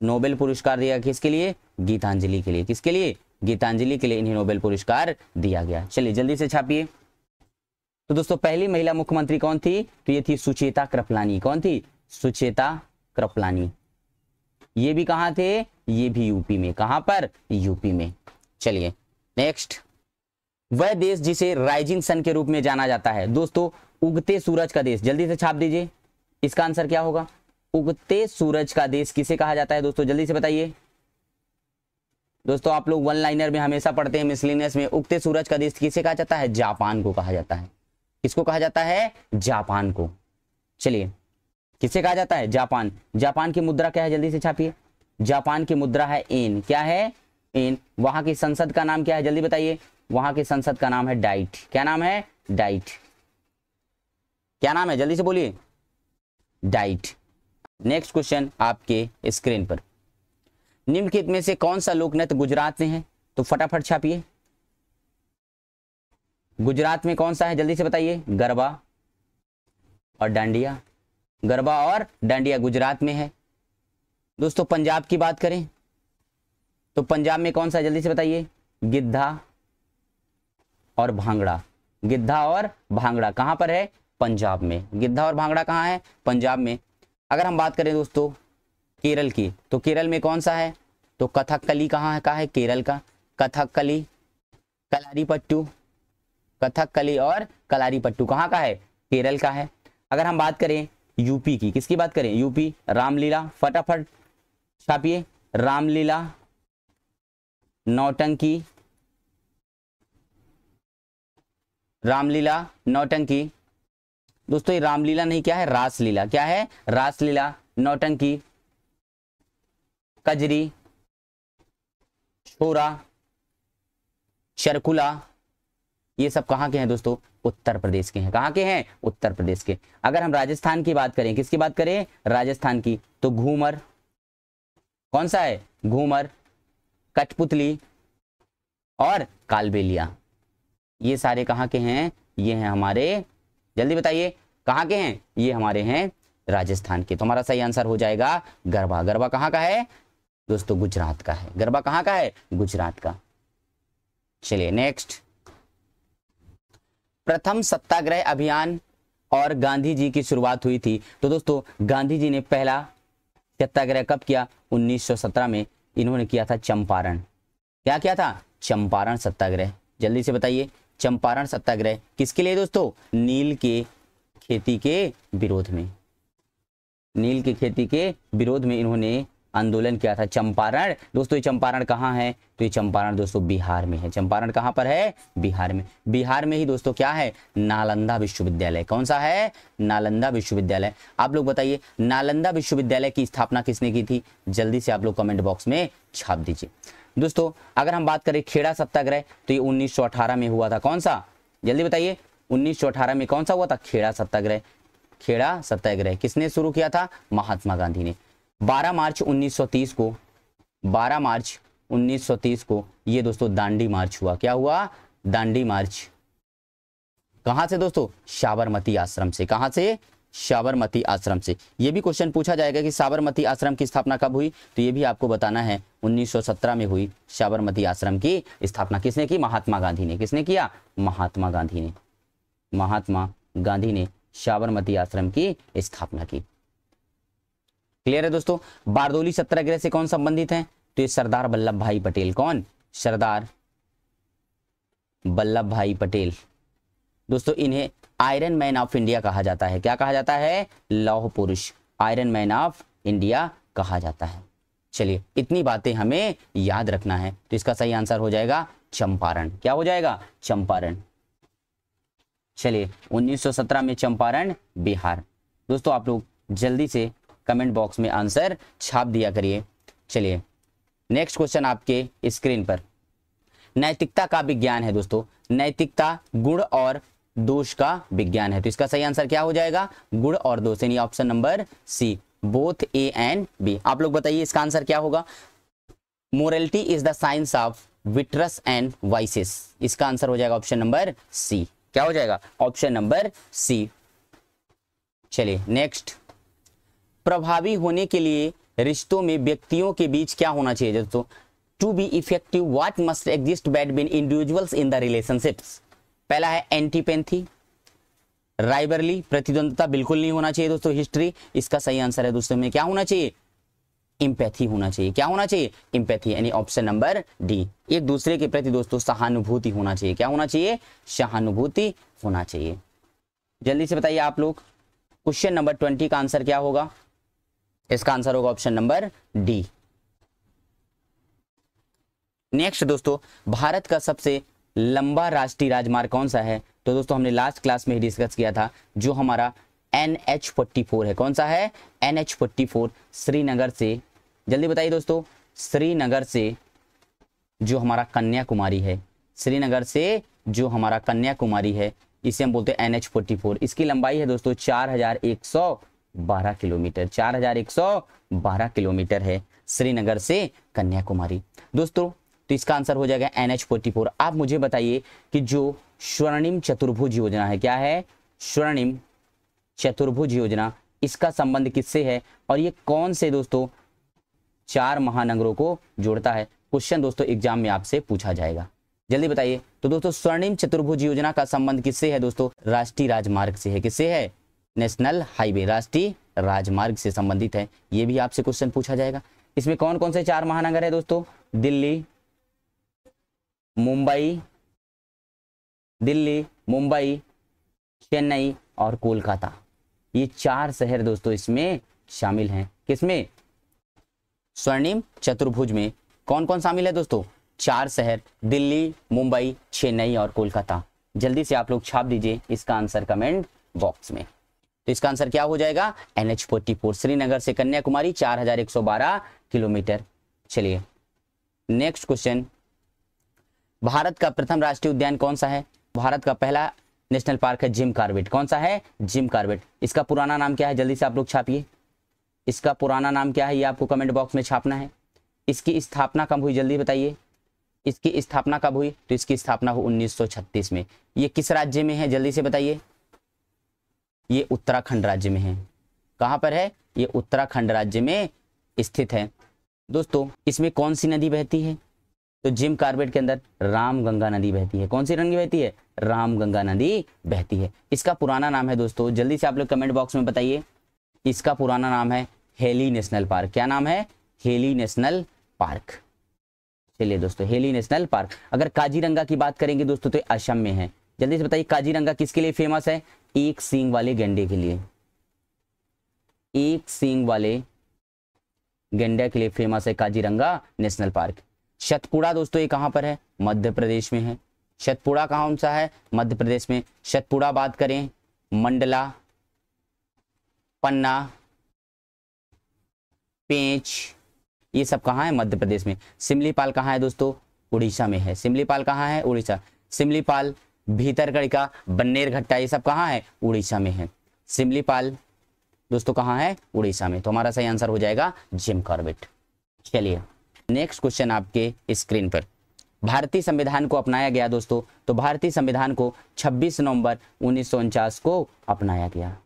नोबेल पुरस्कार दिया किसके लिए गीतांजलि के लिए किसके लिए गीतांजलि के लिए इन्हें नोबेल पुरस्कार दिया गया चलिए जल्दी से छापिए तो दोस्तों पहली महिला मुख्यमंत्री कौन थी तो ये थी सुचेता कृपलानी कौन थी सुचेता कृपलानी ये भी कहा थे ये भी यूपी में कहां पर यूपी में चलिए नेक्स्ट वह देश जिसे राइजिंग सन के रूप में जाना जाता है दोस्तों उगते सूरज का देश जल्दी से छाप दीजिए इसका आंसर क्या होगा उगते सूरज का देश किसे कहा जाता है दोस्तों जल्दी से बताइए दोस्तों आप लोग वन लाइनर में हमेशा पढ़ते हैं मिसलिनियस में उगते सूरज का देश किसे कहा जाता है जापान को कहा जाता है किसको कहा जाता है जापान को चलिए किसे कहा जाता है जापान जापान की मुद्रा क्या है जल्दी से छापिए जापान की मुद्रा है एन क्या है एन वहां की संसद का नाम क्या है जल्दी बताइए वहां की संसद का नाम है डाइट क्या नाम है डाइट क्या नाम है जल्दी से बोलिए डाइट नेक्स्ट क्वेश्चन आपके स्क्रीन पर निम्नलिखित में से कौन सा नृत्य गुजरात में है तो फटाफट छापिए गुजरात में कौन सा है जल्दी से बताइए गरबा और डांडिया गरबा और डांडिया गुजरात में है दोस्तों पंजाब की बात करें तो पंजाब में कौन सा है? जल्दी से बताइए गिद्धा और भांगड़ा गिद्धा और भांगड़ा कहां पर है पंजाब में गिद्धा और भांगड़ा कहां है पंजाब में अगर हम बात करें दोस्तों केरल की तो केरल में कौन सा है तो कथकली कहाँ कहा है केरल का कथकली कलारीपट्टू कथकली और कलारीपट्टू कहाँ का है केरल का है अगर हम बात करें यूपी की किसकी बात करें यूपी रामलीला फटाफट छापिए रामलीला नौटंकी रामलीला नौटंकी दोस्तों ये रामलीला नहीं क्या है रासलीला क्या है रासलीला नौटंकी कजरी छोरा शरकुला ये सब कहां के हैं दोस्तों उत्तर प्रदेश के हैं कहां के हैं उत्तर प्रदेश के अगर हम राजस्थान की बात करें किसकी बात करें राजस्थान की तो घूमर कौन सा है घूमर कठपुतली और कालबेलिया ये सारे कहां के हैं ये हैं हमारे जल्दी बताइए कहाँ के हैं ये हमारे हैं राजस्थान के तो हमारा सही आंसर हो जाएगा गरबा गरबा कहाँ का है दोस्तों गुजरात का है गरबा कहाँ का है गुजरात का चलिए नेक्स्ट प्रथम सत्याग्रह अभियान और गांधी जी की शुरुआत हुई थी तो दोस्तों गांधी जी ने पहला सत्याग्रह कब किया 1917 में इन्होंने किया था चंपारण क्या किया था चंपारण सत्याग्रह जल्दी से बताइए चंपारण सत्याग्रह किसके लिए दोस्तों नील के खेती के विरोध में नील की खेती के विरोध में इन्होंने आंदोलन किया था चंपारण दोस्तों ये चंपारण कहाँ है तो ये चंपारण दोस्तों बिहार में है चंपारण कहाँ पर है बिहार में बिहार में ही दोस्तों क्या है नालंदा विश्वविद्यालय कौन सा है नालंदा विश्वविद्यालय आप लोग बताइए नालंदा विश्वविद्यालय की स्थापना किसने की थी जल्दी से आप लोग कमेंट बॉक्स में छाप दीजिए दोस्तों अगर हम बात करें खेड़ा सत्याग्रह तो ये 1918 में हुआ था कौन सा जल्दी बताइए 1918 में कौन सा हुआ था खेड़ा सत्याग्रह खेड़ा सत्याग्रह किसने शुरू किया था महात्मा गांधी ने 12 मार्च 1930 को 12 मार्च 1930 को ये दोस्तों दांडी मार्च हुआ क्या हुआ दांडी मार्च कहां से दोस्तों साबरमती आश्रम से कहां से साबरमती आश्रम से ये भी क्वेश्चन पूछा जाएगा कि साबरमती आश्रम की स्थापना कब हुई तो ये भी आपको बताना है 1917 में हुई साबरमती आश्रम की स्थापना किसने की महात्मा गांधी ने किसने किया महात्मा गांधी ने महात्मा गांधी ने साबरमती आश्रम की स्थापना की क्लियर है दोस्तों बारदोली सत्याग्रह से कौन संबंधित है तो ये सरदार वल्लभ भाई पटेल कौन सरदार वल्लभ भाई पटेल दोस्तों इन्हें आयरन मैन ऑफ इंडिया कहा जाता है क्या कहा जाता है लौह पुरुष आयरन मैन ऑफ इंडिया कहा जाता है चलिए इतनी बातें हमें याद रखना है तो इसका सही आंसर हो जाएगा चंपारण क्या हो जाएगा चंपारण चलिए 1917 में चंपारण बिहार दोस्तों आप लोग जल्दी से कमेंट बॉक्स में आंसर छाप दिया करिए चलिए नेक्स्ट क्वेश्चन आपके स्क्रीन पर नैतिकता का विज्ञान है दोस्तों नैतिकता गुण और दोष का विज्ञान है तो इसका सही आंसर क्या हो जाएगा गुड़ और दोष यानी option number C both A and B आप लोग बताइए इसका आंसर क्या होगा morality is the science of विट्रस एंड वाइसिस इसका आंसर हो जाएगा ऑप्शन नंबर सी क्या हो जाएगा ऑप्शन नंबर सी चलिए नेक्स्ट प्रभावी होने के लिए रिश्तों में व्यक्तियों के बीच क्या होना चाहिए दोस्तों to be effective what must exist between individuals in the relationships पहला है एंटीपेंथी राइबरली प्रतिद्वंदता बिल्कुल नहीं होना चाहिए दोस्तों हिस्ट्री इसका सही आंसर है दोस्तों में क्या होना चाहिए इंपैथी होना चाहिए क्या होना चाहिए इंपैथी यानी ऑप्शन नंबर डी एक दूसरे के प्रति दोस्तों सहानुभूति होना चाहिए क्या होना चाहिए सहानुभूति होना चाहिए जल्दी से बताइए आप लोग क्वेश्चन नंबर ट्वेंटी का आंसर क्या होगा इसका आंसर होगा ऑप्शन नंबर डी नेक्स्ट दोस्तों भारत का सबसे लंबा राष्ट्रीय राजमार्ग कौन सा है तो दोस्तों हमने लास्ट क्लास में ही डिस्कस किया था जो हमारा एन एच फोर्टी फोर है कौन सा है N H forty four Srinagar से जल्दी बताइए दोस्तों श्रीनगर से जो हमारा कन्याकुमारी है श्रीनगर से जो हमारा कन्याकुमारी है इसे हम बोलते हैं एन एच फोर्टी फोर इसकी लंबाई है दोस्तों चार हजार एक सौ बारह किलोमीटर चार हजार एक सौ बारह किलोमीटर है श्रीनगर से कन्याकुमारी दोस्तों तो इसका आंसर हो जाएगा एन आप मुझे बताइए कि जो स्वर्णिम चतुर्भुज योजना है क्या है स्वर्णिम चतुर्भुज योजना इसका संबंध किससे है और ये कौन से दोस्तों चार महानगरों को जोड़ता है क्वेश्चन दोस्तों एग्जाम में आपसे पूछा जाएगा जल्दी बताइए तो दोस्तों स्वर्णिम चतुर्भुज योजना का संबंध किससे है दोस्तों राष्ट्रीय राजमार्ग से है किससे है नेशनल हाईवे राष्ट्रीय राजमार्ग से संबंधित है ये भी आपसे क्वेश्चन पूछा जाएगा इसमें कौन कौन से चार महानगर है दोस्तों दिल्ली मुंबई दिल्ली मुंबई चेन्नई और कोलकाता ये चार शहर दोस्तों इसमें शामिल हैं किसमें स्वर्णिम चतुर्भुज में कौन कौन शामिल है दोस्तों चार शहर दिल्ली मुंबई चेन्नई और कोलकाता जल्दी से आप लोग छाप दीजिए इसका आंसर कमेंट बॉक्स में तो इसका आंसर क्या हो जाएगा N H forty four Srinagar से कन्याकुमारी चार हजार एक सौ बारह किलोमीटर चलिए नेक्स्ट क्वेश्चन भारत का प्रथम राष्ट्रीय उद्यान कौन सा है भारत का पहला नेशनल पार्क है जिम कार्बेट कौन सा है जिम कार्बेट इसका पुराना नाम क्या है जल्दी से आप लोग छापिए इसका पुराना नाम क्या है ये आपको कमेंट बॉक्स में छापना है इसकी स्थापना कब हुई जल्दी बताइए इसकी स्थापना कब हुई तो इसकी स्थापना हुई उन्नीस में ये किस राज्य में है जल्दी से बताइए ये उत्तराखंड राज्य में है कहाँ पर है ये उत्तराखंड राज्य में स्थित है दोस्तों इसमें कौन सी नदी बहती है तो जिम कार्बेट के अंदर राम गंगा नदी बहती है कौन सी रंगी बहती है राम गंगा नदी बहती है इसका पुराना नाम है दोस्तों जल्दी से आप लोग कमेंट बॉक्स में बताइए इसका पुराना नाम है हेली नेशनल पार्क क्या नाम है हेली नेशनल पार्क चलिए दोस्तों हेली नेशनल पार्क अगर काजीरंगा की बात करेंगे दोस्तों तो असम में है जल्दी से बताइए काजीरंगा किसके लिए फेमस है एक सींग वाले गेंडे के लिए एक सींग वाले गेंडे के लिए फेमस है काजीरंगा नेशनल पार्क शतपुड़ा दोस्तों ये कहाँ पर है मध्य प्रदेश में है शतपुड़ा कहाँ सा है मध्य प्रदेश में शतपुड़ा बात करें मंडला पन्ना पेंच ये सब कहाँ है मध्य प्रदेश में सिमलीपाल कहाँ है दोस्तों उड़ीसा में है सिमलीपाल कहाँ है उड़ीसा सिमलीपाल भीतरगढ़ बन्नेर घट्टा ये सब कहाँ है उड़ीसा में है सिमलीपाल दोस्तों कहाँ है उड़ीसा में तो हमारा सही आंसर हो जाएगा जिम कॉर्बेट चलिए नेक्स्ट क्वेश्चन आपके स्क्रीन पर भारतीय संविधान को अपनाया गया दोस्तों तो भारतीय संविधान को 26 नवंबर उन्नीस को अपनाया गया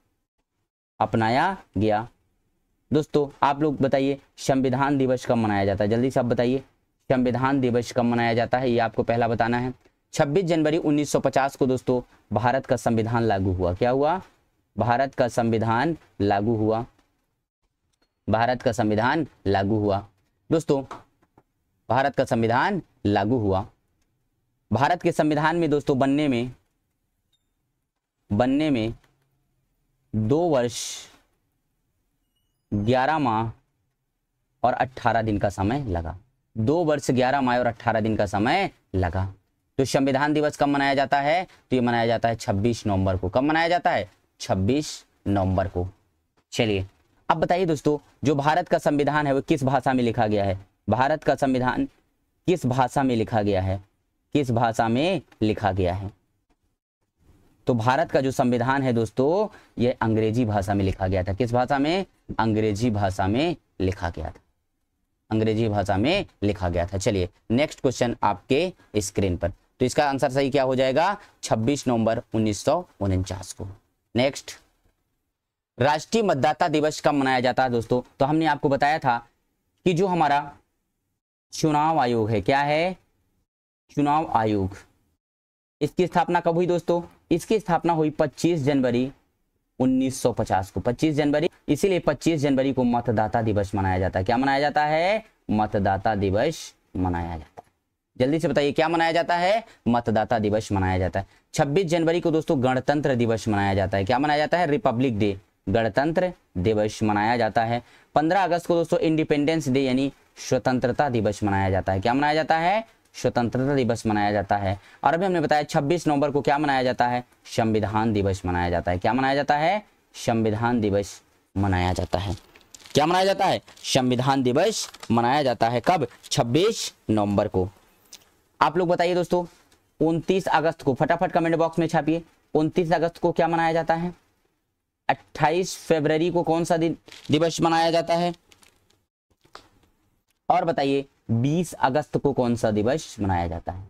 अपनाया गया दोस्तों आप लोग बताइए संविधान दिवस कब मनाया जाता है जल्दी से आप बताइए संविधान दिवस कब मनाया जाता है ये आपको पहला बताना है 26 जनवरी 1950 को दोस्तों भारत का संविधान लागू हुआ क्या हुआ भारत का संविधान लागू हुआ भारत का संविधान लागू हुआ दोस्तों भारत का संविधान लागू हुआ भारत के संविधान में दोस्तों बनने में बनने में दो वर्ष ग्यारह माह और अट्ठारह दिन का समय लगा दो वर्ष ग्यारह माह और अट्ठारह दिन का समय लगा तो संविधान दिवस कब मनाया जाता है तो ये मनाया जाता है छब्बीस नवंबर को कब मनाया जाता है छब्बीस नवंबर को चलिए अब बताइए दोस्तों जो भारत का संविधान है वो किस भाषा में लिखा गया है भारत का संविधान किस भाषा में लिखा गया है किस भाषा में लिखा गया है तो भारत का जो संविधान है दोस्तों यह अंग्रेजी भाषा में लिखा गया था किस भाषा में अंग्रेजी भाषा में लिखा गया था अंग्रेजी भाषा में लिखा गया था चलिए नेक्स्ट क्वेश्चन आपके स्क्रीन पर तो इसका आंसर सही क्या हो जाएगा 26 नवंबर उन्नीस को नेक्स्ट राष्ट्रीय मतदाता दिवस कब मनाया जाता है दोस्तों तो हमने आपको बताया था कि जो हमारा चुनाव आयोग है क्या है चुनाव आयोग इसकी स्थापना कब हुई दोस्तों इसकी स्थापना हुई 25 जनवरी 1950 को 25 जनवरी इसीलिए 25 जनवरी को मतदाता दिवस मनाया जाता है क्या मनाया जाता है मतदाता दिवस मनाया जाता है जल्दी से बताइए क्या मनाया जाता है मतदाता दिवस मनाया जाता है छब्बीस जनवरी को दोस्तों गणतंत्र दिवस मनाया जाता है क्या मनाया जाता है रिपब्लिक डे गणतंत्र दिवस मनाया जाता है पंद्रह अगस्त को दोस्तों इंडिपेंडेंस डे यानी स्वतंत्रता दिवस मनाया जाता है क्या मनाया जाता है स्वतंत्रता दिवस मनाया जाता है और अभी हमने बताया 26 नवंबर को क्या मनाया जाता है संविधान दिवस मनाया जाता है क्या मनाया जाता है संविधान दिवस मनाया जाता है क्या मनाया जाता है संविधान दिवस मनाया जाता है कब छब्बीस नवंबर को आप लोग बताइए दोस्तों उनतीस अगस्त को फटाफट कमेंट बॉक्स में छापिए उनतीस अगस्त को क्या मनाया जाता है 28 फरवरी को कौन सा दिन दिवस मनाया जाता है और बताइए 20 अगस्त को कौन सा दिवस मनाया जाता है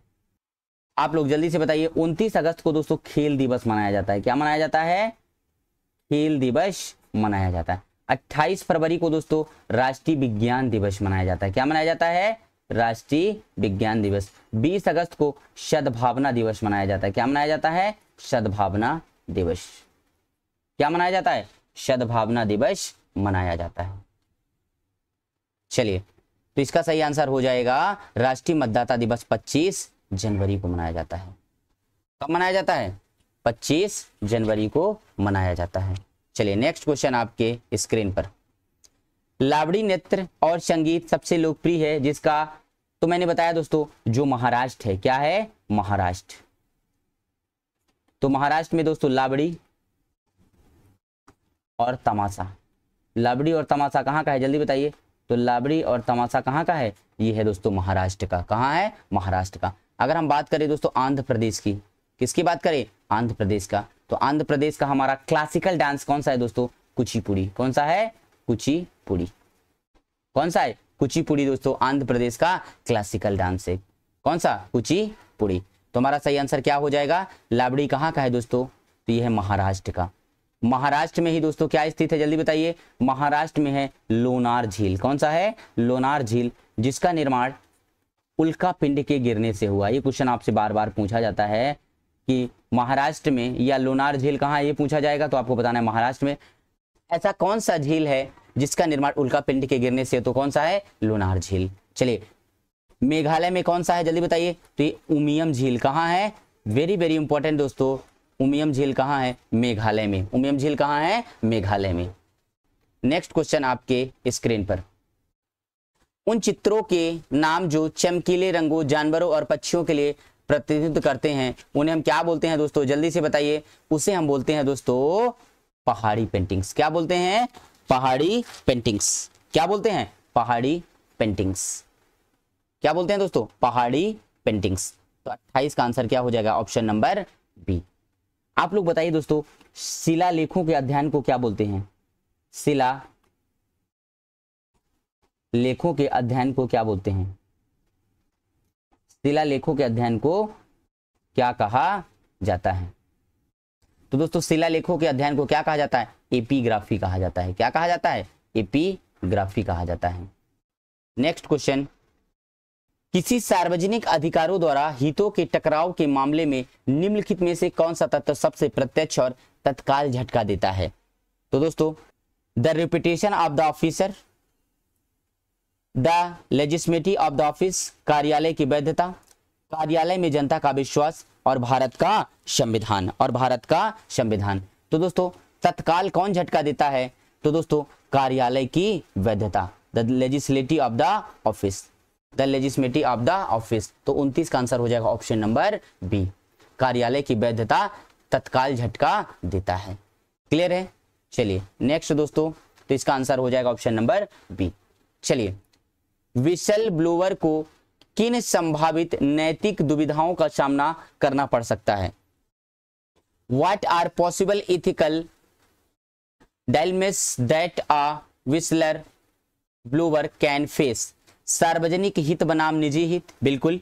आप लोग जल्दी से बताइए 29 अगस्त को दोस्तों खेल दिवस मनाया जाता है क्या मनाया जाता है खेल दिवस मनाया जाता है 28 फरवरी को दोस्तों राष्ट्रीय विज्ञान दिवस मनाया जाता है क्या मनाया जाता है राष्ट्रीय विज्ञान दिवस 20 अगस्त को सद्भावना दिवस मनाया जाता है क्या मनाया जाता है सद्भावना दिवस क्या मनाया जाता है सद्भावना दिवस मनाया जाता है चलिए तो इसका सही आंसर हो जाएगा राष्ट्रीय मतदाता दिवस 25 जनवरी को मनाया जाता है कब मनाया जाता है 25 जनवरी को मनाया जाता है चलिए नेक्स्ट क्वेश्चन आपके स्क्रीन पर लावड़ी नृत्य और संगीत सबसे लोकप्रिय है जिसका तो मैंने बताया दोस्तों जो महाराष्ट्र है क्या है महाराष्ट्र तो महाराष्ट्र में दोस्तों लावड़ी और तमाशा लाबड़ी और तमाशा कहाँ का है जल्दी बताइए तो लाबड़ी और तमाशा कहाँ का है ये है दोस्तों महाराष्ट्र का कहाँ है महाराष्ट्र का अगर हम बात करें दोस्तों आंध्र प्रदेश की किसकी बात करें आंध्र प्रदेश का तो आंध्र प्रदेश का हमारा क्लासिकल डांस कौन सा है दोस्तों कुचिपुड़ी कौन सा है कुचिपुड़ी कौन सा है कुचिपुड़ी दोस्तों आंध्र प्रदेश का क्लासिकल डांस है कौन सा कुचिपुड़ी तो हमारा सही आंसर क्या हो जाएगा लाबड़ी कहाँ का है दोस्तों तो यह है महाराष्ट्र का महाराष्ट्र में ही दोस्तों क्या स्थित है जल्दी बताइए महाराष्ट्र में है लोनार झील कौन सा है लोनार झील जिसका निर्माण उल्का पिंड के गिरने से हुआ ये क्वेश्चन आपसे बार बार पूछा जाता है कि महाराष्ट्र में या लोनार झील कहाँ ये पूछा जाएगा तो आपको बताना है महाराष्ट्र में ऐसा कौन सा झील है जिसका निर्माण उल्का पिंड के गिरने से तो कौन सा है लोनार झील चलिए मेघालय में कौन सा है जल्दी बताइए तो ये उमियम झील कहाँ है वेरी वेरी इंपॉर्टेंट दोस्तों उमियम झील कहाँ है मेघालय में उमियम झील कहाँ है मेघालय में नेक्स्ट क्वेश्चन आपके स्क्रीन पर उन चित्रों के नाम जो चमकीले रंगों जानवरों और पक्षियों के लिए प्रतिनिधित्व करते हैं उन्हें हम क्या बोलते हैं दोस्तों जल्दी से बताइए उसे हम बोलते हैं दोस्तों पहाड़ी पेंटिंग्स क्या बोलते हैं पहाड़ी पेंटिंग्स क्या बोलते हैं पहाड़ी पेंटिंग्स क्या बोलते हैं दोस्तों पहाड़ी पेंटिंग्स तो अट्ठाईस का आंसर क्या हो जाएगा ऑप्शन नंबर बी आप लोग बताइए दोस्तों शिला लेखों के अध्ययन को क्या बोलते हैं शिला लेखों के अध्ययन को क्या बोलते हैं शिला लेखों के अध्ययन को क्या कहा जाता है तो दोस्तों शिला लेखों के अध्ययन को क्या कहा जाता है एपीग्राफी कहा जाता है क्या कहा जाता है एपीग्राफी कहा जाता है नेक्स्ट क्वेश्चन किसी सार्वजनिक अधिकारों द्वारा हितों के टकराव के मामले में निम्नलिखित में से कौन सा तत्व सबसे प्रत्यक्ष और तत्काल झटका देता है तो दोस्तों the reputation of the officer the legislative of the office कार्यालय की वैधता कार्यालय में जनता का विश्वास और भारत का संविधान और भारत का संविधान तो दोस्तों तत्काल कौन झटका देता है तो दोस्तों कार्यालय की वैधता the legislative of the office the legislative of the office तो उनतीस का आंसर हो जाएगा ऑप्शन नंबर बी कार्यालय की वैधता तत्काल झटका देता है क्लियर है चलिए नेक्स्ट दोस्तों तो इसका आंसर हो जाएगा ऑप्शन नंबर बी चलिए विशल ब्लोअर को किन संभावित नैतिक दुविधाओं का सामना करना पड़ सकता है what are possible ethical dilemmas that a whistle blower can face सार्वजनिक हित बनाम निजी हित बिल्कुल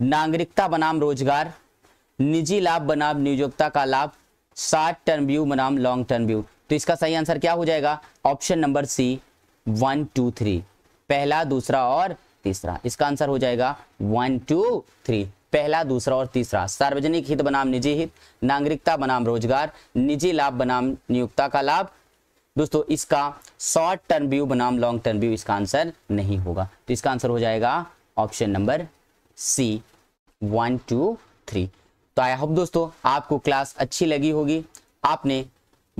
नागरिकता बनाम रोजगार निजी लाभ बनाम नियोजकता का लाभ शॉर्ट टर्म व्यू बनाम लॉन्ग टर्म व्यू तो इसका सही आंसर क्या हो जाएगा option number C one two three पहला दूसरा और तीसरा इसका आंसर हो जाएगा वन टू थ्री पहला दूसरा और तीसरा सार्वजनिक हित बनाम निजी हित नागरिकता बनाम रोजगार निजी लाभ बनाम नियोक्ता का लाभ दोस्तों इसका शॉर्ट टर्म व्यू बनाम लॉन्ग टर्म व्यू इसका आंसर नहीं होगा तो इसका आंसर हो जाएगा option number C one two three तो आई होप दोस्तों आपको क्लास अच्छी लगी होगी आपने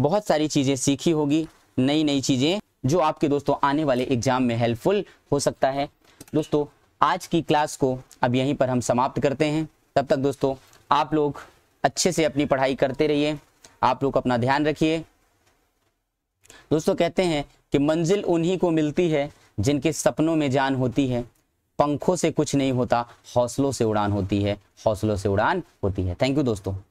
बहुत सारी चीज़ें सीखी होगी नई नई चीज़ें जो आपके दोस्तों आने वाले एग्जाम में हेल्पफुल हो सकता है दोस्तों आज की क्लास को अब यहीं पर हम समाप्त करते हैं तब तक दोस्तों आप लोग अच्छे से अपनी पढ़ाई करते रहिए आप लोग अपना ध्यान रखिए दोस्तों कहते हैं कि मंजिल उन्हीं को मिलती है जिनके सपनों में जान होती है पंखों से कुछ नहीं होता हौसलों से उड़ान होती है हौसलों से उड़ान होती है थैंक यू दोस्तों